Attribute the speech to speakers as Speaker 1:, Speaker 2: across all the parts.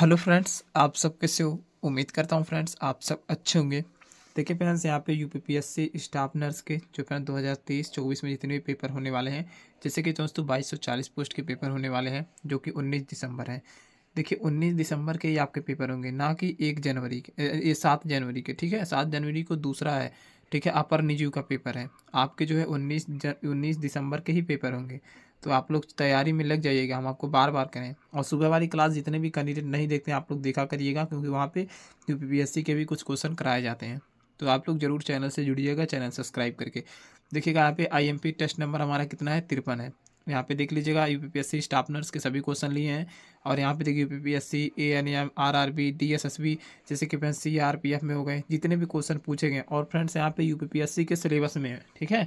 Speaker 1: hello friends आप सब कैसे हो उम्मीद करता हूँ फ्रेंड्स आप सब अच्छे होंगे देखिए फ्रेंड्स यहाँ पे यूपीपीएससी स्टाफ नर्स के जो फ्रेंड 2023-24 में जितने भी पेपर होने वाले हैं जैसे कि दोस्तों बाईस सौ चालीस पोस्ट के पेपर होने वाले हैं जो कि 19 दिसंबर है देखिए 19 दिसंबर के ही आपके पेपर होंगे ना कि एक जनवरी के ये सात जनवरी के ठीक है सात जनवरी को दूसरा है ठीक है अपर निजी का पेपर है आपके जो है उन्नीस जन उन्नीस दिसंबर के ही पेपर होंगे तो आप लोग तैयारी में लग जाइएगा हम आपको बार बार करें और सुबह वाली क्लास जितने भी कैंडिडेट नहीं देखते हैं आप लोग देखा करिएगा क्योंकि वहाँ पे यूपीपीएससी के भी कुछ क्वेश्चन कराए जाते हैं तो आप लोग जरूर चैनल से जुड़िएगा चैनल सब्सक्राइब करके देखिएगा यहाँ पे आईएमपी टेस्ट नंबर हमारा कितना है तिरपन है यहाँ पे देख लीजिएगा U P P S C nurse के सभी क्वेश्चन लिए हैं और यहाँ पे देखिए U P P S C A N M R R B D S S B जैसे कि सी आर पी एफ में हो गए जितने भी क्वेश्चन पूछे गए और फ्रेंड्स यहाँ पे U P P S C के सिलेबस में है ठीक है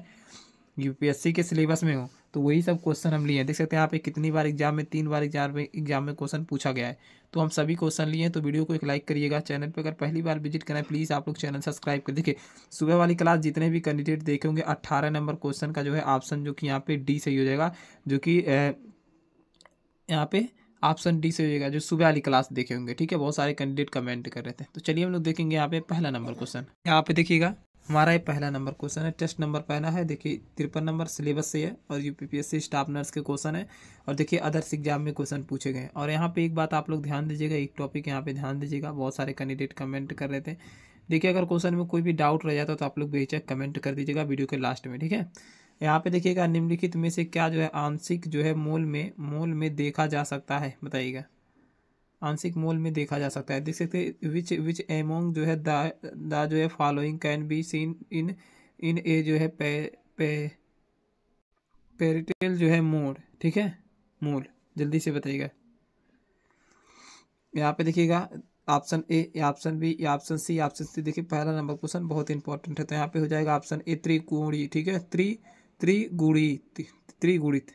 Speaker 1: U P P S C के सिलेबस में हो तो वही सब क्वेश्चन हम लिए हैं देख सकते हैं यहाँ पे कितनी बार एग्जाम में तीन बार एग्जाम में एग्जाम में क्वेश्चन पूछा गया है तो हम सभी क्वेश्चन लिए हैं तो वीडियो को एक लाइक करिएगा चैनल पर अगर पहली बार विजिट करें प्लीज़ आप लोग चैनल सब्सक्राइब कर देखिए सुबह वाली क्लास जितने भी कैंडिडेट देखे होंगे अट्ठारह नंबर क्वेश्चन का जो है ऑप्शन जो कि यहाँ पे डी सही हो जाएगा जो कि यहाँ पे ऑप्शन डी से होगा जो सुबह वाली क्लास देखे होंगे ठीक है बहुत सारे कैंडिडेट कमेंट कर रहे थे तो चलिए हम लोग देखेंगे यहाँ पे पहला नंबर क्वेश्चन यहाँ पे देखिएगा हमारा ये पहला नंबर क्वेश्चन है टेस्ट नंबर पहला है देखिए तिरपन नंबर सिलेबस से है और यूपीपीएससी स्टाफ नर्स के क्वेश्चन है और देखिए अदर्स एग्जाम में क्वेश्चन पूछे गए और यहाँ पे एक बात आप लोग ध्यान दीजिएगा एक टॉपिक यहाँ पे ध्यान दीजिएगा बहुत सारे कैंडिडेट कमेंट कर रहे थे देखिए अगर क्वेश्चन में कोई भी डाउट रह जाता तो आप लोग बेचक कमेंट कर दीजिएगा वीडियो के लास्ट में ठीक है यहाँ पर देखिएगा निम्नलिखित में से क्या जो है आंशिक जो है मोल में मोल में देखा जा सकता है बताइएगा आंशिक मोल में देखा जा सकता है देख सकते विच विच एमोंग जो है द जो है following can be seen in in a जो है पे पे पेरिटेल जो है मोड ठीक है मोल जल्दी से बताइएगा यहाँ पे देखिएगा ऑप्शन ए या ऑप्शन बी या ऑप्शन सी ऑप्शन सी देखिए पहला नंबर क्वेश्चन बहुत इंपॉर्टेंट है तो यहाँ पे हो जाएगा ऑप्शन ए त्रिकोणी ठीक है त्रि त्रिगुणित त्रिगुणित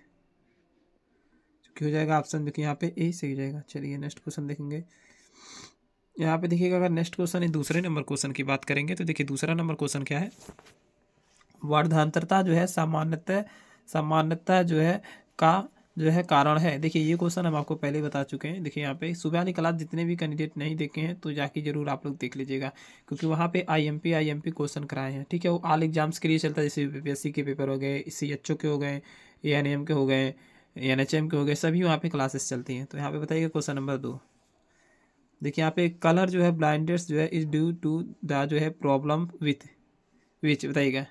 Speaker 1: क्यों जाएगा ऑप्शन देखिए यहाँ पे ए सही हो जाएगा चलिए नेक्स्ट क्वेश्चन देखेंगे यहाँ पे देखिएगा अगर नेक्स्ट क्वेश्चन दूसरे नंबर क्वेश्चन की बात करेंगे तो देखिए दूसरा नंबर क्वेश्चन क्या है वर्धांतरता जो है सामान्यतः सामान्यतः जो है का जो है कारण है देखिए ये क्वेश्चन हम आपको पहले बता चुके हैं देखिए यहाँ पे सुबह वाली क्लास जितने भी कैंडिडेट नहीं देखे हैं तो जाके जरूर आप लोग देख लीजिएगा क्योंकि वहाँ पे आईएमपी आईएमपी क्वेश्चन कराए हैं ठीक है वो आल एग्जाम्स के लिए चलता है जैसे पीपीएससी के पेपर हो गए सी एच ओ के हो गए ए के हो गए एन एच एम के हो गए सभी वहाँ पे क्लासेस चलती हैं तो यहाँ पे बताइएगा क्वेश्चन नंबर दो देखिए यहाँ पे कलर जो है ब्लाइंडर्स जो है इज ड्यू टू द जो है प्रॉब्लम विथ विच बताइएगा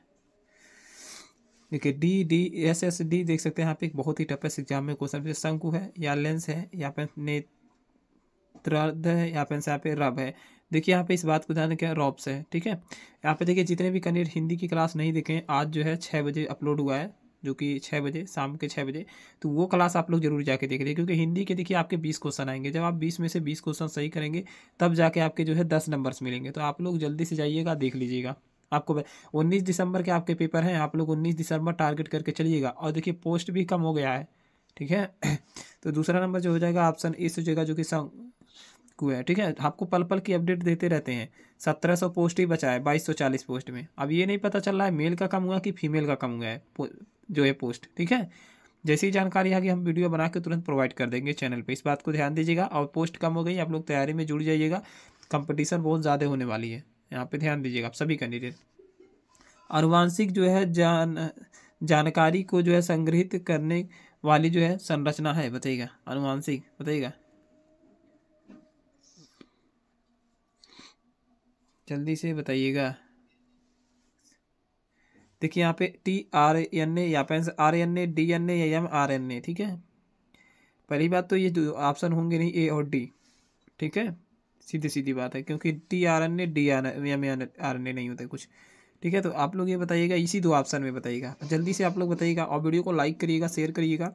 Speaker 1: देखिए D D S S D देख सकते हैं यहाँ पे एक बहुत ही टफेस्ट एग्जाम में क्वेश्चन जैसे शंकु है या लेंस है या पेन नेत्र है या पेन से यहाँ पे रब है देखिए यहाँ पे इस बात को ध्यान रखें रॉब्स है ठीक है यहाँ पे देखिए जितने भी कैंडिडेट हिंदी की क्लास नहीं देखें आज जो है छः बजे अपलोड हुआ है जो कि छः बजे शाम के छः बजे तो वो क्लास आप लोग जरूर जाके देख लीजिए क्योंकि हिंदी के देखिए आपके बीस क्वेश्चन आएंगे जब आप बीस में से बीस क्वेश्चन सही करेंगे तब जाके आपके जो है दस नंबर्स मिलेंगे तो आप लोग जल्दी से जाइएगा देख लीजिएगा आपको उन्नीस दिसंबर के आपके पेपर हैं आप लोग उन्नीस दिसंबर टारगेट करके चलिएगा और देखिए पोस्ट भी कम हो गया है ठीक है तो दूसरा नंबर जो हो जाएगा ऑप्शन इस जगह जो कि हुआ है ठीक है आपको पल पल की अपडेट देते रहते हैं सत्रह सौ पोस्ट ही बचा है बाईस सौ चालीस पोस्ट में अब ये नहीं पता चल रहा है मेल का कम हुआ कि फीमेल का कम हुआ है जो है पोस्ट ठीक है जैसी जानकारी आगे हम वीडियो बना के तुरंत प्रोवाइड कर देंगे चैनल पे इस बात को ध्यान दीजिएगा और पोस्ट कम हो गई आप लोग तैयारी में जुड़ जाइएगा कंपटीशन बहुत ज़्यादा होने वाली है यहाँ पे ध्यान दीजिएगा आप सभी कैंडिडेट अनुवांशिक जो है जान जानकारी को जो है संग्रहित करने वाली जो है संरचना है बताइएगा अनुवांशिक बताइएगा जल्दी से बताइएगा देखिए यहाँ पे टी आर एन ए या पे R N A D N A या एम आर एन ए ठीक है पहली बात तो ये ऑप्शन होंगे नहीं ए और डी ठीक है सीधी सीधी बात है क्योंकि T R N A D R M R N A नहीं होता कुछ ठीक है तो आप लोग ये बताइएगा इसी दो ऑप्शन में बताइएगा जल्दी से आप लोग बताइएगा और वीडियो को लाइक करिएगा शेयर करिएगा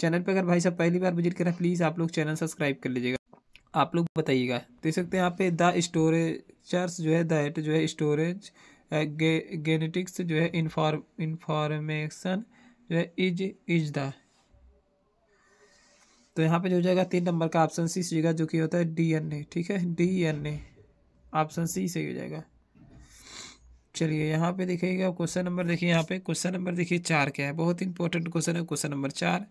Speaker 1: चैनल पे अगर भाई साहब पहली बार विजिट करें प्लीज़ आप लोग चैनल सब्सक्राइब कर लीजिएगा आप लोग बताइएगा देख सकते हैं यहाँ पे द स्टोरेजर्स जो है दैट जो है स्टोरेज गेनेटिक्स जो है इन्फॉर्म इन्फॉर्मेशन जो है इज इज द तो यहाँ पे जो हो जाएगा तीन नंबर का ऑप्शन सी सीगा जो कि होता है डीएनए ठीक है डीएनए ऑप्शन सी सही हो जाएगा चलिए यहाँ पे देखिएगा क्वेश्चन नंबर देखिए यहाँ पे क्वेश्चन नंबर देखिए चार क्या है बहुत इंपॉर्टेंट क्वेश्चन है क्वेश्चन नंबर चार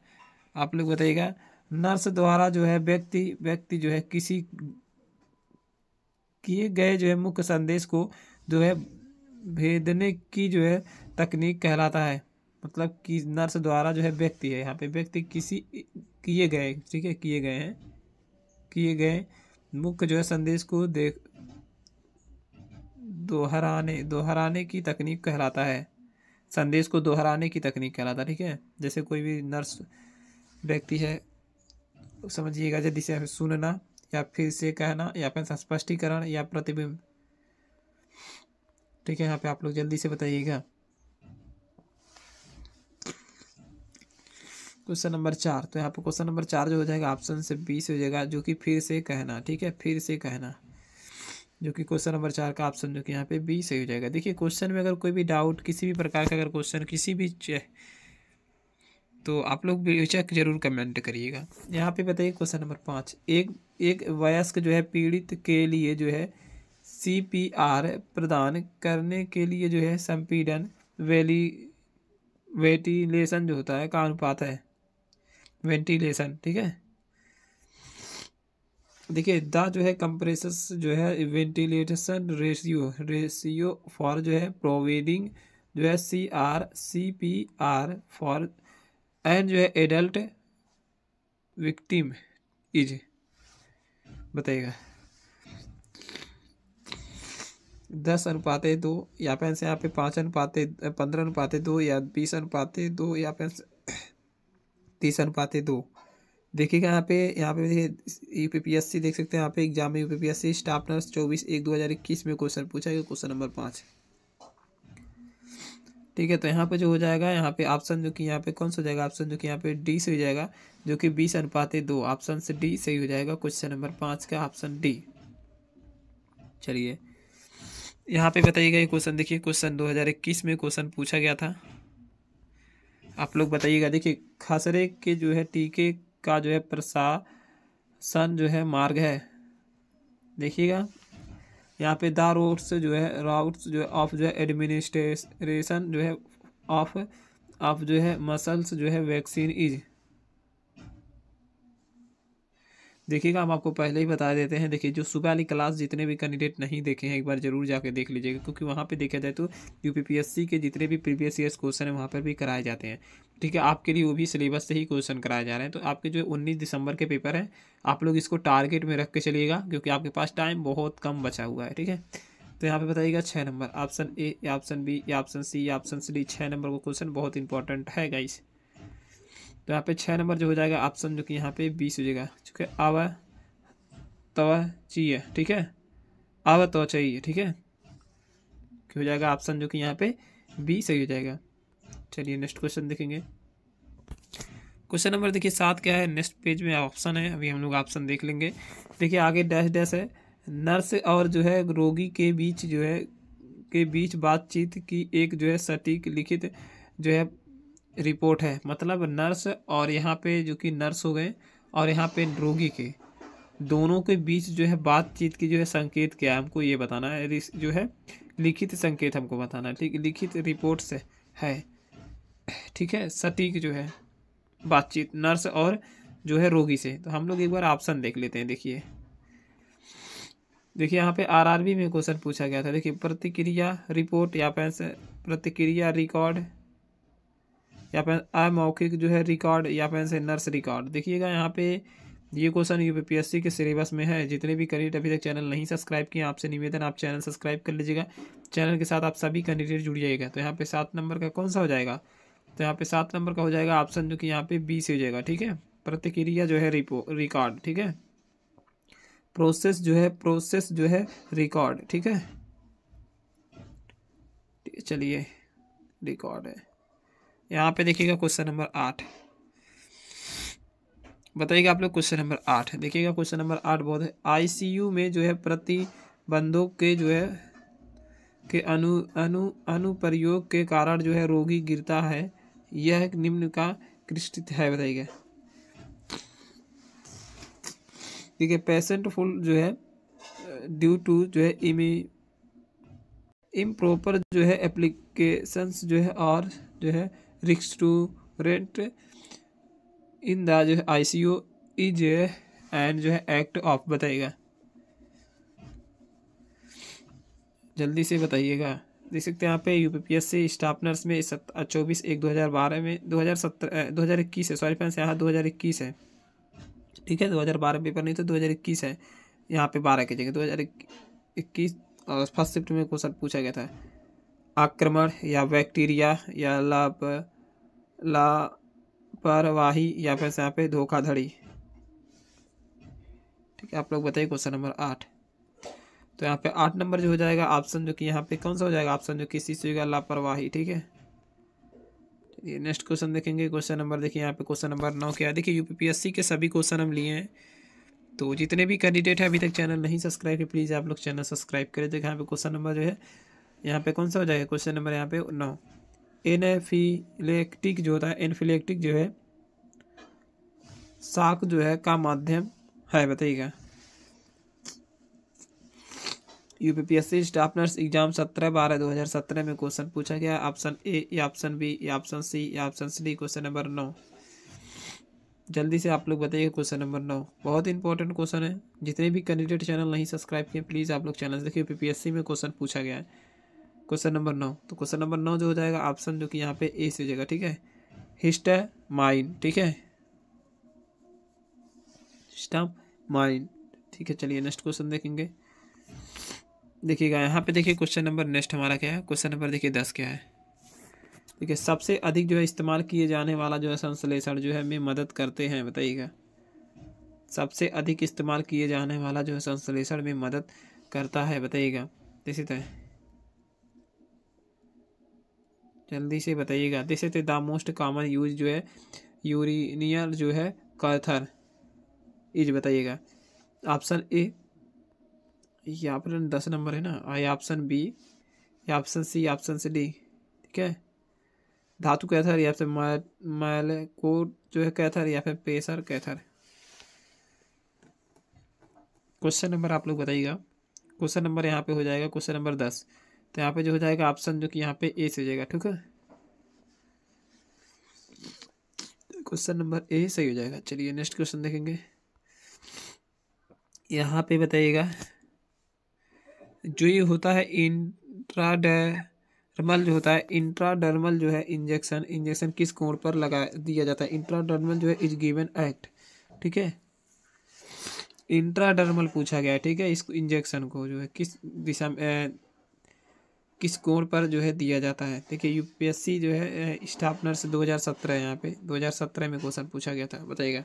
Speaker 1: आप लोग बताइएगा नर्स द्वारा जो है व्यक्ति व्यक्ति जो है किसी किए गए जो है मुख्य संदेश को जो है भेदने की जो है तकनीक कहलाता है मतलब कि नर्स द्वारा जो है व्यक्ति है यहाँ पे व्यक्ति किसी किए गए ठीक है किए गए हैं किए गए मुख्य जो है संदेश को देख दोहराने दोहराने की तकनीक कहलाता है संदेश को दोहराने की तकनीक कहलाता है ठीक है जैसे कोई भी नर्स व्यक्ति है समझिएगा जैसे सुनना या फिर से कहना या फिर स्पष्टीकरण या प्रतिबिंब ठीक है यहाँ पे आप लोग जल्दी से बताइएगा क्वेश्चन नंबर चार तो यहाँ पे क्वेश्चन नंबर चार जो हो जाएगा ऑप्शन से बीस हो जाएगा जो कि फिर से कहना ठीक है फिर से कहना जो कि क्वेश्चन नंबर चार का ऑप्शन जो कि यहाँ पे बी से हो जाएगा देखिए क्वेश्चन में अगर कोई भी डाउट किसी भी प्रकार का अगर क्वेश्चन किसी भी तो आप लोग बेचक जरूर कमेंट करिएगा यहाँ पे बताइए क्वेश्चन नंबर पाँच एक एक वयस्क जो है पीड़ित के लिए जो है सी पी आर प्रदान करने के लिए जो है संपीडन वेली वेंटिलेशन जो होता है का अनुपात है वेंटिलेशन ठीक है देखिए द जो है कंप्रेस जो है वेंटिलेशन रेशियो रेशियो फॉर जो है प्रोवाइडिंग जो है C R C P R for and जो है एडल्ट विक्टिम इज बताइएगा दस अनुपात दो या फिर यहाँ पे पाँच अनुपात पंद्रह अनुपात दो या बीस अनुपात दो या फिर तीस अनुपात दो देखिएगा यहाँ पे यहाँ पे देखिए U P P S C देख सकते हैं यहाँ पे एग्जाम में U P P S C staff nurse चौबीस एक दो हज़ार इक्कीस में क्वेश्चन पूछा गया क्वेश्चन नंबर पाँच ठीक है तो यहाँ पे जो हो जाएगा यहाँ पे ऑप्शन जो कि यहाँ पे कौन सा हो जाएगा ऑप्शन जो कि यहाँ पे डी से हो जाएगा जो कि बीस अनुपात दो ऑप्शन से डी सही हो जाएगा क्वेश्चन नंबर पाँच का ऑप्शन डी चलिए यहाँ पे बताइएगा ये क्वेश्चन देखिए क्वेश्चन 2021 में क्वेश्चन पूछा गया था आप लोग बताइएगा देखिए खसरे के जो है टीके का जो है प्रशासन जो है मार्ग है देखिएगा यहाँ पे द रोड्स जो है राउट्स जो है ऑफ जो है एडमिनिस्ट्रेशन जो है ऑफ ऑफ जो है मसल्स जो है वैक्सीन इज देखिएगा हम आपको पहले ही बता देते हैं देखिए जो सुबह वाली क्लास जितने भी कैंडिडेट नहीं देखे हैं एक बार जरूर जाके देख लीजिएगा क्योंकि वहाँ पर देखा जाए तो यू के जितने भी प्रीवियस ईयर्स क्वेश्चन हैं वहाँ पर भी कराए जाते हैं ठीक है आपके लिए वो भी सिलेबस से ही क्वेश्चन कराए जा रहे हैं तो आपके जो उन्नीस दिसंबर के पेपर हैं आप लोग इसको टारगेट में रख के चलिएगा क्योंकि आपके पास टाइम बहुत कम बचा हुआ है ठीक है तो यहाँ पे बताइएगा छः नंबर ऑप्शन ए या ऑप्शन बी या ऑप्शन सी या ऑप्शन सी छः नंबर का क्वेश्चन बहुत इंपॉर्टेंट है गाइस तो यहाँ पे छः नंबर जो हो जाएगा ऑप्शन जो कि यहाँ पे बीस हो जाएगा चूँकि आव तव चाहिए ठीक है आव तो चाहिए ठीक है हो जाएगा ऑप्शन जो कि यहाँ पे बी सही हो जाएगा चलिए नेक्स्ट क्वेश्चन देखेंगे क्वेश्चन नंबर देखिए सात क्या है नेक्स्ट पेज में ऑप्शन है अभी हम लोग ऑप्शन देख लेंगे देखिए आगे डैश डैश है नर्स और जो है रोगी के बीच जो है के बीच बातचीत की एक जो है सटीक लिखित जो है रिपोर्ट है मतलब नर्स और यहाँ पे जो कि नर्स हो गए और यहाँ पे रोगी के दोनों के बीच जो है बातचीत की जो है संकेत क्या है हमको ये बताना है जो है लिखित संकेत हमको बताना है ठीक लिखित रिपोर्ट से है ठीक है सटीक जो है बातचीत नर्स और जो है रोगी से तो हम लोग एक बार ऑप्शन देख लेते हैं देखिए देखिए यहाँ पे आरआरबी में क्वेश्चन पूछा गया था देखिए प्रतिक्रिया रिपोर्ट या फिर प्रतिक्रिया रिकॉर्ड या फिर अमौखिक जो है रिकॉर्ड या फिर से नर्स रिकॉर्ड देखिएगा यहाँ पे ये क्वेश्चन यू पी के सिलेबस में है जितने भी कैंडिडेट अभी तक चैनल नहीं सब्सक्राइब किए आपसे निवेदन आप चैनल सब्सक्राइब कर लीजिएगा चैनल के साथ आप सभी कैंडिडेट जुड़ जाइएगा तो यहाँ पे सात नंबर का कौन सा हो जाएगा तो यहाँ पे सात नंबर का हो जाएगा ऑप्शन जो कि यहाँ पे बी से हो जाएगा ठीक है प्रतिक्रिया जो है रिपो रिकॉर्ड ठीक है प्रोसेस जो है प्रोसेस जो है रिकॉर्ड ठीक है चलिए रिकॉर्ड है यहाँ पे देखिएगा क्वेश्चन नंबर आठ बताइएगा आप लोग क्वेश्चन नंबर आठ देखिएगा क्वेश्चन नंबर आठ बहुत है आईसीयू में जो है प्रतिबंधों के जो है के अनु अनु अनुप्रयोग के कारण जो है रोगी गिरता है यह निम्न का कृष्टित है बताइएगा ठीक है पेशेंट फुल जो है ड्यू टू जो है इमी इम्प्रॉपर जो है एप्लीकेशंस जो है और जो है रेंट इन द जो I C U is and जो है एक्ट ऑफ बताइएगा जल्दी से बताइएगा देख सकते हैं यहाँ पे U P P S C staff nurse में चौबीस एक दो हज़ार बारह में दो हज़ार सत्रह दो हज़ार इक्कीस है सॉरी फ्रेंड्स यहाँ दो हज़ार इक्कीस है ठीक है दो हज़ार बारह पेपर नहीं तो दो हज़ार इक्कीस है यहाँ पे बारह की जगह दो हज़ार इक्कीस और फर्स्ट शिफ्ट में क्वेश्चन पूछा गया था आक्रमण या बैक्टीरिया या लाभ लापरवाही या फिर यहाँ पे धोखाधड़ी ठीक है आप लोग बताइए क्वेश्चन नंबर आठ तो यहाँ पे आठ नंबर जो हो जाएगा ऑप्शन जो कि यहाँ पे कौन सा हो जाएगा ऑप्शन जो कि सी से होगा लापरवाही ठीक है ये नेक्स्ट क्वेश्चन देखेंगे क्वेश्चन नंबर देखिए यहाँ पे क्वेश्चन नंबर नौ क्या है देखिए यूपीपीएससी के सभी क्वेश्चन हम लिए हैं तो जितने भी कैंडिडेट हैं अभी तक चैनल नहीं सब्सक्राइब है प्लीज़ आप लोग चैनल सब्सक्राइब करें देखिए तो यहाँ पे क्वेश्चन नंबर जो है यहाँ पे कौन सा हो जाएगा क्वेश्चन नंबर यहाँ पे नौ इनफिलेक्टिक जो होता है इनफिलेक्टिक जो है साक जो है का माध्यम है बताइएगा यूपीपीएससी स्टाफ नर्स एग्जाम सत्रह बारह दो हज़ार सत्रह में क्वेश्चन पूछा गया ऑप्शन ए या ऑप्शन बी या ऑप्शन सी या ऑप्शन सी क्वेश्चन नंबर नौ जल्दी से आप लोग बताइए क्वेश्चन नंबर नौ बहुत इंपॉर्टेंट क्वेश्चन है जितने भी कैंडिडेट चैनल नहीं सब्सक्राइब किए प्लीज़ आप लोग चैनल देखिए यूपीपीएससी में क्वेश्चन पूछा गया है क्वेश्चन नंबर नौ तो क्वेश्चन नंबर नौ जो हो जाएगा ऑप्शन जो कि यहाँ पे ए से हो जाएगा ठीक है हिस्ट माइन ठीक है माइन ठीक है चलिए नेक्स्ट क्वेश्चन देखेंगे देखिएगा यहाँ पे देखिए क्वेश्चन नंबर नेक्स्ट हमारा क्या है क्वेश्चन नंबर देखिए दस क्या है देखिए सबसे अधिक जो है इस्तेमाल किए जाने वाला जो है संश्लेषण जो है में मदद करते हैं बताइएगा सबसे अधिक इस्तेमाल किए जाने वाला जो है संश्लेषण में मदद करता है बताइएगा इसी तरह तो जल्दी से बताइएगा this is the most common use जो है यूरिनियर जो है कथर इज बताइएगा ऑप्शन ए ये ऑप्शन दस नंबर है ना आई ऑप्शन बी या option C option C D ठीक है धातु कैथर या फिर मैल को जो है कैथर या फिर पेसर कैथर क्वेश्चन नंबर आप लोग बताइएगा क्वेश्चन नंबर यहाँ पे हो जाएगा क्वेश्चन नंबर दस तो यहाँ पे जो हो जाएगा ऑप्शन जो कि यहाँ पे ए से हो जाएगा ठीक है क्वेश्चन नंबर ए सही हो जाएगा चलिए नेक्स्ट क्वेश्चन देखेंगे यहाँ पे बताइएगा जो ये होता है इंट्राडर्मल जो होता है इंट्राडर्मल जो है इंजेक्शन इंजेक्शन किस कोण पर लगा दिया जाता है इंट्राडर्मल जो है इज गिवन एक्ट ठीक है इंट्राडर्मल पूछा गया है ठीक है इस इंजेक्शन को जो है किस दिशा में किस कोर पर जो है दिया जाता है देखिए यूपीएससी जो है स्टाफ नर्स 2017 है यहाँ पे 2017 में क्वेश्चन पूछा गया था बताइएगा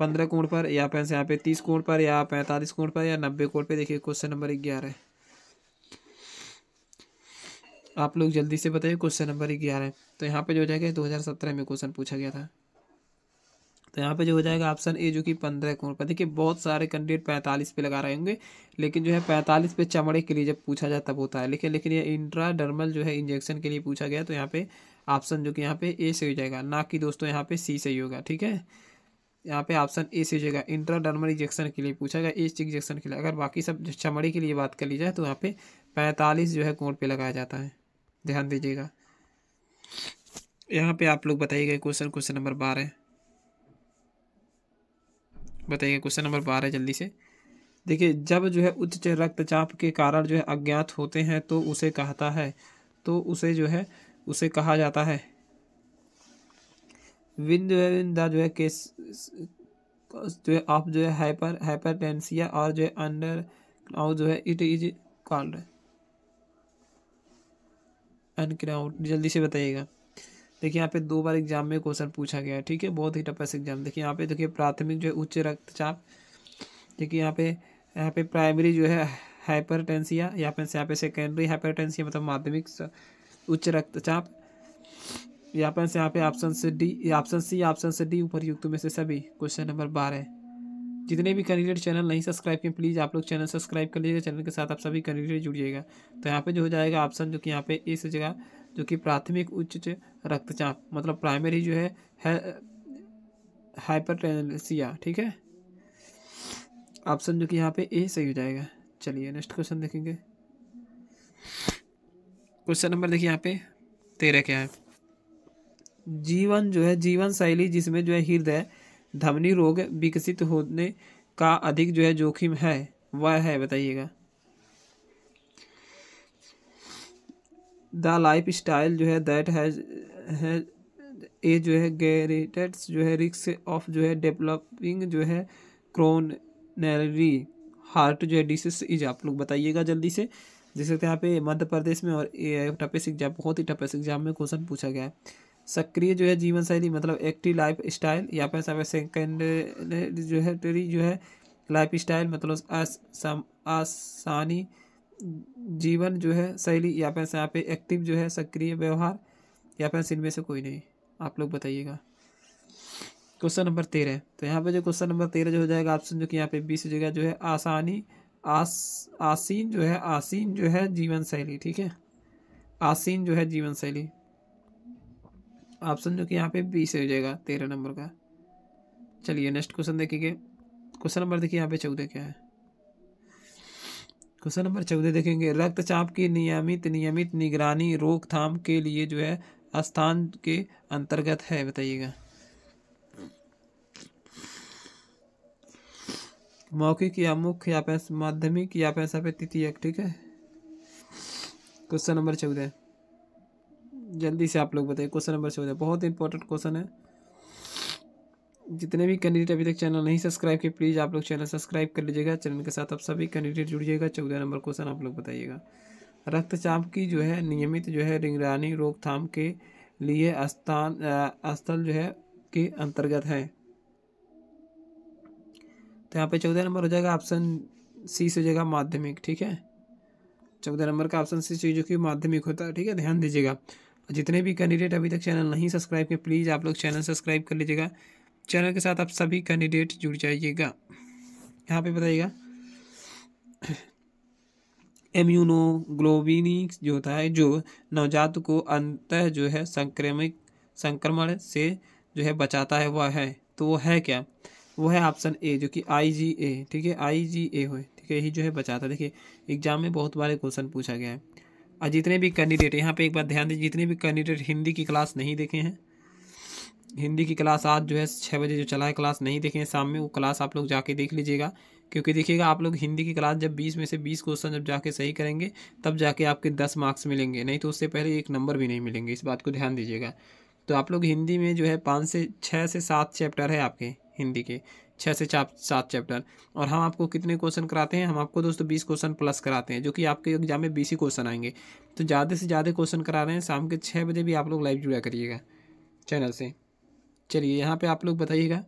Speaker 1: पंद्रह कोण पर या पैंस यहाँ पे तीस कोण पर या पैंतालीस कोण पर या नब्बे कोण पे देखिए क्वेश्चन नंबर ग्यारह आप लोग जल्दी से बताइए क्वेश्चन नंबर ग्यारह तो यहाँ पे जो हो जाएगा सत्रह में क्वेश्चन पूछा गया था तो यहाँ पे जो हो जाएगा ऑप्शन ए जो कि पंद्रह करोड़ का देखिए बहुत सारे कैंडिडेट पैंतालीस पे लगा रहे होंगे लेकिन जो है पैंतालीस पे चमड़े के लिए जब पूछा जाए तब होता है लेकिन लेकिन ये इंट्रा डर्मल जो है इंजेक्शन के लिए पूछा गया तो यहाँ पे ऑप्शन जो कि यहाँ पे ए से हो जाएगा ना कि दोस्तों यहाँ पे सी से ही होगा ठीक है यहाँ पे ऑप्शन ए से हो जाएगा इंट्राडर्मल इंजेक्शन के लिए पूछा गया एच इंजेक्शन के लिए अगर बाकी सब चमड़े के लिए बात कर ली जाए तो यहाँ पे पैंतालीस जो है कोड पर लगाया जाता है ध्यान दीजिएगा यहाँ पे आप लोग बताइएगा क्वेश्चन क्वेश्चन नंबर बारह बताइए क्वेश्चन नंबर बारह जल्दी से देखिए जब जो है उच्च रक्तचाप के कारण जो है अज्ञात होते हैं तो उसे कहता है तो उसे जो है उसे कहा जाता है विंद विंदा जो है केस जो है आप जो है हाइपर हाइपरटेंसिया और जो है अंडर नाउ जो है इट इज कॉल्ड अनक्राउड जल्दी से बताइएगा देखिए यहाँ पे दो बार एग्जाम में क्वेश्चन पूछा गया है ठीक है बहुत ही टफेस्ट एग्जाम देखिए यहाँ पे देखिए प्राथमिक जो है उच्च रक्तचाप देखिए यहाँ पे यहाँ पे प्राइमरी जो है टेंसिया यहाँ पे यहाँ पे सेकेंडरी टेंसिया मतलब माध्यमिक उच्च रक्तचाप यहाँ पे यहाँ पे ऑप्शन से डी ऑप्शन सी ऑप्शन से डी युक्त में से सभी क्वेश्चन नंबर बारह जितने भी कैंडिडेट चैनल नहीं सब्सक्राइब किए प्लीज़ आप लोग चैनल सब्सक्राइब कर लीजिएगा चैनल के साथ आप सभी कैंडिडेट जुड़िएगा तो यहाँ पे जो हो जाएगा ऑप्शन जो कि यहाँ पे इस जगह जो कि प्राथमिक उच्च रक्तचाप मतलब प्राइमरी जो है, हाइपरटेंसिया ठीक है ऑप्शन जो कि यहाँ पे ए सही हो जाएगा चलिए नेक्स्ट क्वेश्चन देखेंगे क्वेश्चन नंबर देखिए यहाँ पे तेरह क्या है जीवन जो है जीवन शैली जिसमें जो है हृदय धमनी रोग विकसित होने का अधिक जो है जोखिम है वह है बताइएगा द लाइफ स्टाइल जो है दैट हैज है ए जो है गैरेटेट्स जो है रिक्स ऑफ जो है डेवलपिंग जो है क्रोनरी हार्ट जो है डिसीज इज आप लोग बताइएगा जल्दी से देख सकते हैं यहाँ पे मध्य प्रदेश में और टपेस एग्जाम बहुत ही टपेस एग्जाम में क्वेश्चन पूछा गया है सक्रिय जो है जीवन शैली मतलब एक्टिव लाइफ स्टाइल या फिर सब सेकेंडरी जो है जो है लाइफ स्टाइल मतलब आसानी आस, जीवन जो है शैली या फिर यहाँ पे एक्टिव जो है सक्रिय व्यवहार या फिर इनमें से कोई नहीं आप लोग बताइएगा क्वेश्चन नंबर तेरह तो यहाँ पे जो क्वेश्चन नंबर तेरह जो हो जाएगा ऑप्शन जो कि यहाँ पे बीस जगह जो है आसानी आस आसीन जो है आसीन जो है जीवन शैली ठीक है आसीन जो है जीवन शैली ऑप्शन जो कि यहाँ पे बीस हो जाएगा तेरह नंबर का चलिए नेक्स्ट क्वेश्चन देखिए क्वेश्चन नंबर देखिए यहाँ पे चौदह क्या है क्वेश्चन नंबर चौदह देखेंगे रक्तचाप की नियमित नियमित निगरानी रोकथाम के लिए जो है स्थान के अंतर्गत है बताइएगा मौखिक या मुख्य या पैस माध्यमिक या पैसा पे तृतीयक ठीक है क्वेश्चन नंबर चौदह जल्दी से आप लोग बताइए क्वेश्चन नंबर चौदह बहुत इंपॉर्टेंट क्वेश्चन है जितने भी कैंडिडेट अभी तक चैनल नहीं सब्सक्राइब किए प्लीज़ आप लोग चैनल सब्सक्राइब कर लीजिएगा चैनल के साथ आप सभी कैंडिडेट जुड़िएगा चौदह नंबर क्वेश्चन आप लोग बताइएगा रक्तचाप की जो है नियमित जो है निगरानी रोकथाम के लिए स्थान स्थल जो है के अंतर्गत है तो यहाँ पे चौदह नंबर हो जाएगा ऑप्शन सी से हो जाएगा माध्यमिक ठीक है चौदह नंबर का ऑप्शन सी जो कि माध्यमिक होता है ठीक है ध्यान दीजिएगा जितने भी कैंडिडेट अभी तक चैनल नहीं सब्सक्राइब किए प्लीज़ आप लोग चैनल सब्सक्राइब कर लीजिएगा चैनल के साथ आप सभी कैंडिडेट जुड़ जाइएगा यहाँ पे बताइएगा एम्यूनोग्लोबिनिक्स जो होता है जो नवजात को अंत जो है संक्रमिक संक्रमण से जो है बचाता है वह है तो वो है क्या वो है ऑप्शन ए जो कि आई जी ए ठीक है आई जी ए हो ठीक है यही जो है बचाता है देखिए एग्जाम में बहुत बार क्वेश्चन पूछा गया है और जितने भी कैंडिडेट यहाँ पे एक बार ध्यान दीजिए जितने भी कैंडिडेट हिंदी की क्लास नहीं देखे हैं हिंदी की क्लास आज जो है छः बजे जो चला है क्लास नहीं देखें शाम में वो क्लास आप लोग जाके देख लीजिएगा क्योंकि देखिएगा आप लोग हिंदी की क्लास जब बीस में से बीस क्वेश्चन जब जाके सही करेंगे तब जाके आपके दस मार्क्स मिलेंगे नहीं तो उससे पहले एक नंबर भी नहीं मिलेंगे इस बात को ध्यान दीजिएगा तो आप लोग हिंदी में जो है पाँच से छः से सात चैप्टर है आपके हिंदी के छः से चार सात चैप्टर और हम आपको कितने क्वेश्चन कराते हैं हम आपको दोस्तों बीस क्वेश्चन प्लस कराते हैं जो कि आपके एग्जाम में बीस ही क्वेश्चन आएंगे तो ज़्यादा से ज़्यादा क्वेश्चन करा रहे हैं शाम के छः बजे भी आप लोग लाइव जुड़ा करिएगा चैनल से चलिए यहाँ पे आप लोग बताइएगा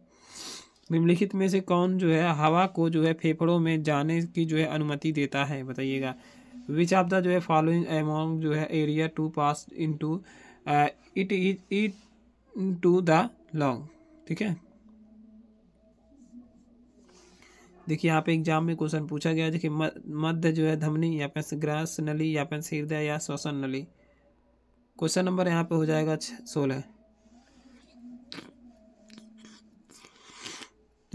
Speaker 1: निम्नलिखित में से कौन जो है हवा को जो है फेफड़ों में जाने की जो है अनुमति देता है बताइएगा विच ऑफ द जो है फॉलोइंग एमोंग जो है area to pass in to it is it to the lung ठीक है देखिए यहाँ पे एग्जाम में क्वेश्चन पूछा गया देखिए मध्य जो है धमनी या फिर ग्रास नली या फिर हृदय या श्वसन नली क्वेश्चन नंबर यहाँ पे हो जाएगा सोलह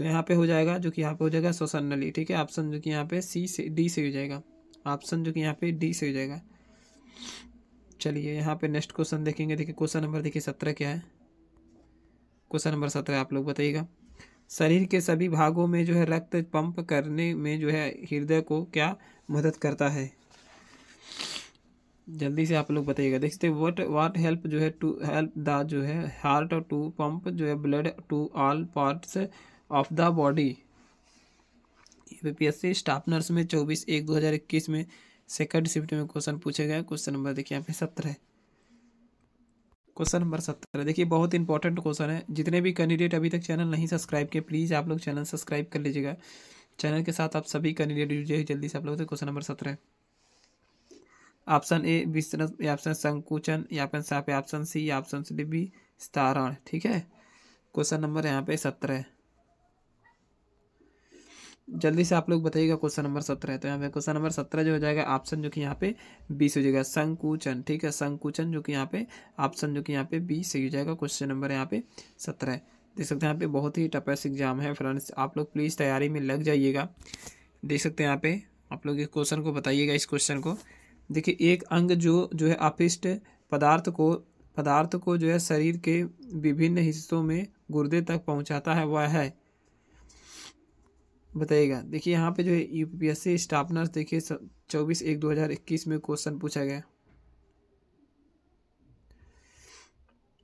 Speaker 1: तो यहाँ पे हो जाएगा जो कि यहाँ पे हो जाएगा सोशन नली ठीक है ऑप्शन जो कि यहाँ पे सी से डी से हो जाएगा ऑप्शन जो कि यहाँ पे डी से हो जाएगा चलिए यहाँ पे नेक्स्ट क्वेश्चन देखेंगे देखिए क्वेश्चन नंबर देखिए सत्रह क्या है क्वेश्चन नंबर सत्रह आप लोग बताइएगा शरीर के सभी भागों में जो है रक्त पंप करने में जो है हृदय को क्या मदद करता है जल्दी से आप लोग बताइएगा देखते व्हाट व्हाट हेल्प जो है टू हेल्प द जो है हार्ट टू पंप जो है blood to all parts of the body C staff nurse में चौबीस एक दो हज़ार इक्कीस में सेकंड शिफ्ट में क्वेश्चन पूछे गए क्वेश्चन नंबर देखिए यहाँ पे सत्रह क्वेश्चन नंबर सत्रह देखिए बहुत इंपॉर्टेंट क्वेश्चन है जितने भी कैंडिडेट अभी तक चैनल नहीं सब्सक्राइब किए प्लीज़ आप लोग चैनल सब्सक्राइब कर लीजिएगा चैनल के साथ आप सभी कैंडिडेट जाए जल्दी से आप लोग क्वेश्चन नंबर सत्रह ऑप्शन ए विस्तृत या ऑप्शन संकुचन या option option C option D B स्तारण ठीक है क्वेश्चन नंबर यहाँ पे सत्रह जल्दी से आप लोग बताइएगा क्वेश्चन नंबर सत्रह तो यहाँ पे क्वेश्चन नंबर सत्रह जो हो जाएगा ऑप्शन जो कि यहाँ पे बी से हो जाएगा संकुचन ठीक है संकुचन जो कि यहाँ पे ऑप्शन जो कि यहाँ पे बी सही हो जाएगा क्वेश्चन नंबर यहाँ पे सत्रह देख सकते हैं यहाँ पे बहुत ही टफेस्ट एग्जाम है फ्रेंड्स आप लोग प्लीज़ तैयारी में लग जाइएगा देख सकते हैं यहाँ पे आप लोग इस क्वेश्चन को बताइएगा इस क्वेश्चन को देखिए एक अंग जो जो है अपिष्ट पदार्थ को पदार्थ को जो है शरीर के विभिन्न हिस्सों में गुर्दे तक पहुँचाता है वह है बताइएगा देखिए यहाँ पे जो है U P S C staff देखिए चौबीस एक दो हज़ार इक्कीस में क्वेश्चन पूछा गया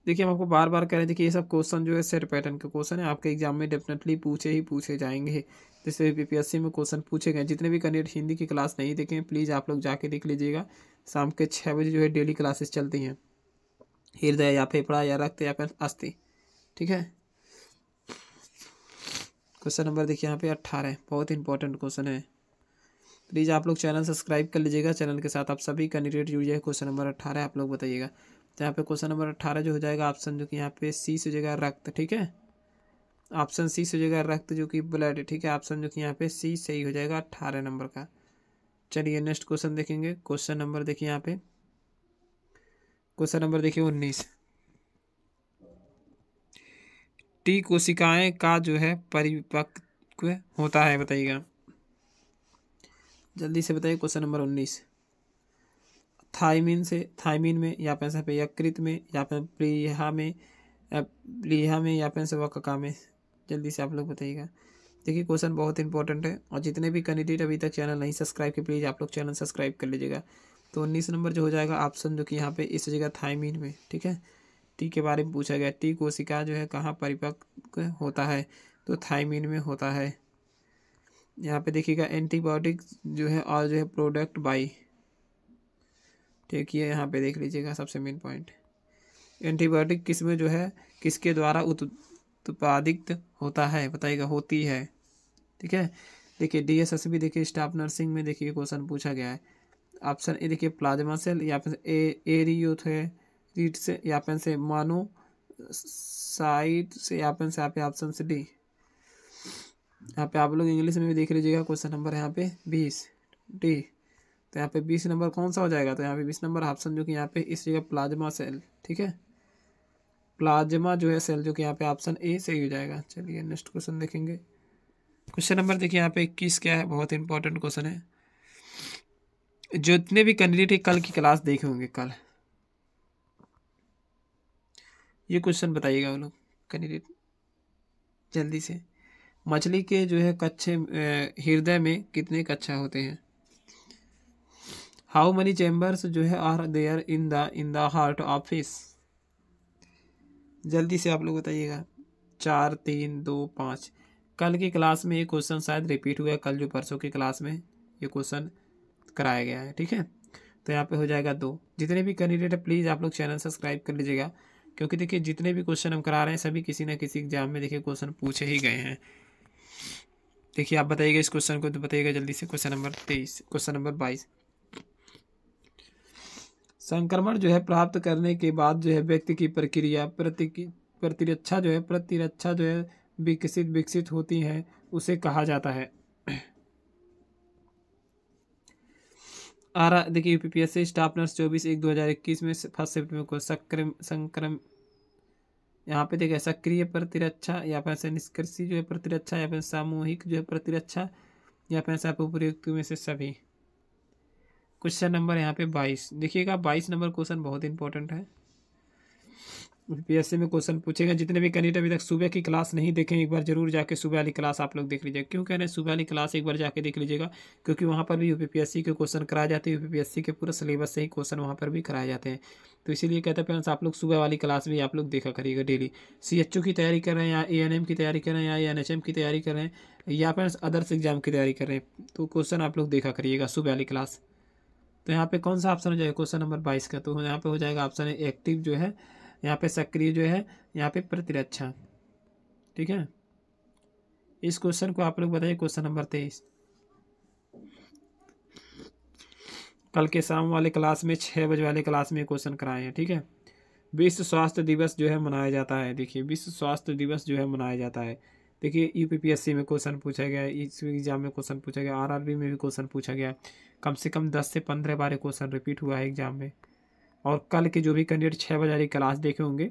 Speaker 1: देखिए हम आपको बार बार कह रहे हैं देखिए ये सब क्वेश्चन जो है सेट पैटर्न के क्वेश्चन है आपके एग्जाम में डेफिनेटली पूछे ही पूछे जाएंगे जैसे पीपीएससी में क्वेश्चन पूछे गए जितने भी कैंडिडेट हिंदी की क्लास नहीं देखें प्लीज़ आप लोग जाके देख लीजिएगा शाम के छः बजे जो है डेली क्लासेस चलती हैं हृदय या फेफड़ा या रक्त या फिर अस्थि ठीक है क्वेश्चन नंबर देखिए यहाँ पे अट्ठारह बहुत इंपॉर्टेंट क्वेश्चन है प्लीज़ आप लोग चैनल सब्सक्राइब कर लीजिएगा चैनल के साथ आप सभी कैंडिडेट जुड़ जाए क्वेश्चन नंबर अट्ठारह आप लोग बताइएगा तो यहाँ पे क्वेश्चन नंबर अट्ठारह जो हो जाएगा ऑप्शन जो कि यहाँ पे सी से जगह रक्त ठीक है ऑप्शन सी से जगह रक्त जो कि ब्लड ठीक है ऑप्शन जो कि यहाँ पे सी सही हो जाएगा अट्ठारह नंबर का चलिए नेक्स्ट क्वेश्चन देखेंगे क्वेश्चन नंबर देखिए यहाँ पे क्वेश्चन नंबर देखिए उन्नीस टी कोशिकाएं का जो है परिपक्व होता है बताइएगा जल्दी से बताइए क्वेश्चन नंबर उन्नीस थाइमिन से थाइमिन में या पैसा पे यकृत में या फिर प्रिया में प्रिया में या फिर वक्का में जल्दी से आप लोग बताइएगा देखिए क्वेश्चन बहुत इंपॉर्टेंट है और जितने भी कैंडिडेट अभी तक चैनल नहीं सब्सक्राइब किए प्लीज़ आप लोग चैनल सब्सक्राइब कर लीजिएगा तो उन्नीस नंबर जो हो जाएगा ऑप्शन जो कि यहाँ पे इस जगह थाइमिन में ठीक है ती के बारे में पूछा गया ती कोशिका जो है कहाँ परिपक्व होता है तो थाइमिन में होता है यहाँ पे देखिएगा एंटीबायोटिक जो है और जो है प्रोडक्ट बाई ठीक है यहाँ पे देख लीजिएगा सबसे मेन पॉइंट एंटीबायोटिक किस में जो है किसके द्वारा उत्पादित होता है बताइएगा होती है ठीक है देखिए डी एस एस बी देखिए स्टाफ नर्सिंग में देखिए क्वेश्चन पूछा गया है ऑप्शन ए देखिए प्लाज्मा सेल या फिर ए एरियोथे है रीड से या पेन से मानो साइड से या पेन से यहाँ पे ऑप्शन से डी यहाँ पे आप लोग इंग्लिश में भी देख लीजिएगा क्वेश्चन नंबर यहाँ पे बीस डी तो यहाँ पे बीस नंबर कौन सा हो जाएगा तो यहाँ पे बीस नंबर ऑप्शन जो कि यहाँ पे इस जगह प्लाज्मा सेल ठीक है प्लाज्मा जो है सेल जो कि यहाँ पे ऑप्शन ए सही हो जाएगा चलिए नेक्स्ट क्वेश्चन देखेंगे क्वेश्चन नंबर देखिए यहाँ पे इक्कीस क्या है बहुत इंपॉर्टेंट क्वेश्चन है जितने भी कैंडिडेट कल की क्लास देखे होंगे कल ये क्वेश्चन बताइएगा आप लोग कैंडिडेट जल्दी से मछली के जो है कच्छे हृदय में कितने कच्छा होते हैं हाउ मनी चैम्बर्स जो है are there in the in the heart of fish जल्दी से आप लोग बताइएगा चार तीन दो पाँच कल की क्लास में ये क्वेश्चन शायद रिपीट हुआ है कल जो परसों की क्लास में ये क्वेश्चन कराया गया है ठीक है तो यहाँ पे हो जाएगा दो जितने भी कैंडिडेट है प्लीज़ आप लोग चैनल सब्सक्राइब कर लीजिएगा क्योंकि देखिए जितने भी क्वेश्चन हम करा रहे हैं सभी किसी ना किसी एग्जाम में देखिए क्वेश्चन पूछे ही गए हैं देखिए आप बताइएगा इस क्वेश्चन को तो बताइएगा जल्दी से क्वेश्चन नंबर तेईस क्वेश्चन नंबर बाईस संक्रमण जो है प्राप्त करने के बाद जो है व्यक्ति की प्रक्रिया प्रतिरक्षा जो है प्रतिरक्षा जो है विकसित विकसित होती है उसे कहा जाता है आ रहा देखिए यूपीपीएससी स्टाफ नर्स चौबीस एक दो हज़ार इक्कीस में फर्स्ट शिफ्ट में को सक्रम संक्रम यहाँ पे देखिए सक्रिय प्रतिरक्षा या फिर निष्कर्षी जो है प्रतिरक्षा या फिर सामूहिक जो है प्रतिरक्षा या फिर ऐसा उपयुक्त में से सभी क्वेश्चन नंबर यहाँ पे बाईस देखिएगा बाईस नंबर क्वेश्चन बहुत इंपॉर्टेंट है पीएससी में क्वेश्चन पूछेगा जितने भी कैंडिडेट अभी तक सुबह की क्लास नहीं देखें एक बार जरूर जाके सुबह वाली क्लास आप लोग देख लीजिएगा क्यों कह रहे हैं सुबह वाली क्लास एक बार जाके देख लीजिएगा क्योंकि वहाँ पर भी यूपीपीएससी के क्वेश्चन कराए जाते हैं यूपीपीएससी के पूरा सिलेबस से ही क्वेश्चन वहाँ पर भी कराए जाते हैं तो इसीलिए कहते हैं पेरेंट्स आप लोग सुबह वाली क्लास भी आप लोग देखा करिएगा डेली सी की तैयारी कर रहे हैं या ए की तैयारी कर रहे हैं या एन की तैयारी कर रहे हैं या पेरेंट्स अदर्स एग्जाम की तैयारी कर रहे हैं तो क्वेश्चन आप लोग देखा करिएगा सुबह वाली क्लास तो यहाँ पे कौन सा ऑप्शन हो जाएगा क्वेश्चन नंबर बाईस का तो यहाँ पे हो जाएगा ऑप्शन एक्टिव जो है यहाँ पे सक्रिय जो है यहाँ पे प्रतिरक्षा ठीक है इस क्वेश्चन को आप लोग बताइए क्वेश्चन नंबर तेईस कल के शाम वाले क्लास में छः बजे वाले क्लास में क्वेश्चन कराए हैं ठीक है विश्व स्वास्थ्य दिवस जो है मनाया जाता है देखिए विश्व स्वास्थ्य दिवस जो है मनाया जाता है देखिए यूपीपीएससी में क्वेश्चन पूछा गया इस एग्जाम में क्वेश्चन पूछा गया आरआरबी में भी क्वेश्चन पूछा गया कम से कम दस से पंद्रह बार क्वेश्चन रिपीट हुआ है एग्जाम में और कल के जो भी कैंडिडेट छः बजे वाली क्लास देखे होंगे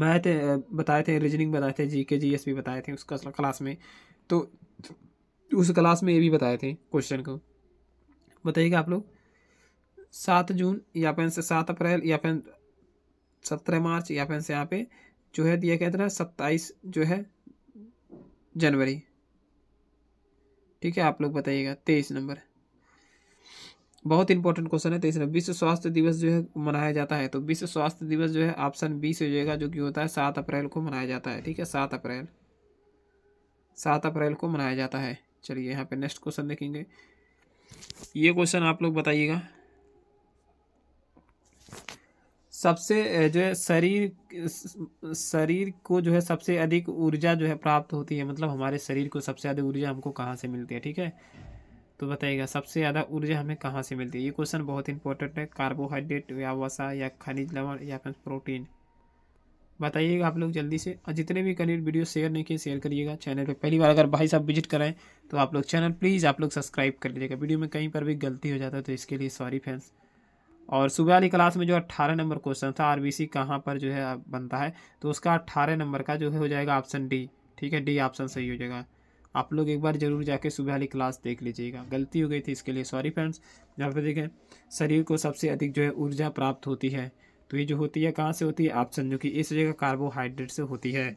Speaker 1: मैथ बताए थे रीजनिंग बताए थे जी के जी एस भी बताए थे उस क्लास में तो उस क्लास में ये भी बताए थे क्वेश्चन को बताइएगा आप लोग सात जून या फिर से सात अप्रैल या फिर सत्रह मार्च या फिर से यहाँ पे जो है दिया कहते हैं सत्ताईस जो है जनवरी ठीक है आप लोग बताइएगा तेईस नंबर बहुत इंपॉर्टेंट क्वेश्चन है तो इसमें विश्व स्वास्थ्य दिवस जो है मनाया जाता है तो विश्व स्वास्थ्य दिवस जो है ऑप्शन बी से जाएगा जो कि होता है सात अप्रैल को मनाया जाता है ठीक है सात अप्रैल सात अप्रैल को मनाया जाता है चलिए यहाँ पे नेक्स्ट क्वेश्चन देखेंगे ये क्वेश्चन आप लोग बताइएगा सबसे जो है शरीर शरीर को जो है सबसे अधिक ऊर्जा जो है प्राप्त होती है मतलब हमारे शरीर को सबसे अधिक ऊर्जा हमको कहाँ से मिलती है ठीक है तो बताइएगा सबसे ज़्यादा ऊर्जा हमें कहाँ से मिलती है ये क्वेश्चन बहुत इंपॉर्टेंट है कार्बोहाइड्रेट या वसा या खनिज लवण या फिर प्रोटीन बताइएगा आप लोग जल्दी से और जितने भी कनेक्ट वीडियो शेयर नहीं किए शेयर करिएगा चैनल पे पहली बार अगर भाई साहब विजिट कराएं तो आप लोग चैनल प्लीज़ आप लोग सब्सक्राइब कर लीजिएगा वीडियो में कहीं पर भी गलती हो जाता है तो इसके लिए सॉरी फैंस और सुबह वाली क्लास में जो अट्ठारह नंबर क्वेश्चन था आर कहाँ पर जो है बनता है तो उसका अट्ठारह नंबर का जो है हो जाएगा ऑप्शन डी ठीक है डी ऑप्शन सही हो जाएगा आप लोग एक बार ज़रूर जाके सुबह वाली क्लास देख लीजिएगा गलती हो गई थी इसके लिए सॉरी फ्रेंड्स यहाँ पे देखें शरीर को सबसे अधिक जो है ऊर्जा प्राप्त होती है तो ये जो होती है कहाँ से होती है ऑप्शन जो कि इस जगह कार्बोहाइड्रेट से होती है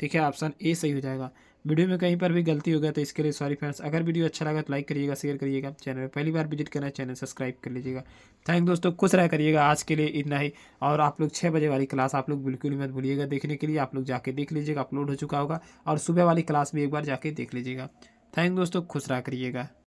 Speaker 1: ठीक है ऑप्शन ए सही हो जाएगा वीडियो में कहीं पर भी गलती हो गया तो इसके लिए सॉरी फ्रेंड्स अगर वीडियो अच्छा लगा तो लाइक करिएगा शेयर करिएगा चैनल में पहली बार विजिट करना चैनल सब्सक्राइब कर लीजिएगा थैंक दोस्तों खुश रह करिएगा आज के लिए इतना ही और आप लोग छः बजे वाली क्लास आप लोग बिल्कुल मत भूलिएगा देखने के लिए आप लोग जाके देख लीजिएगा अपलोड हो चुका होगा और सुबह वाली क्लास भी एक बार जाके देख लीजिएगा थैंक दोस्तों खुश रह करिएगा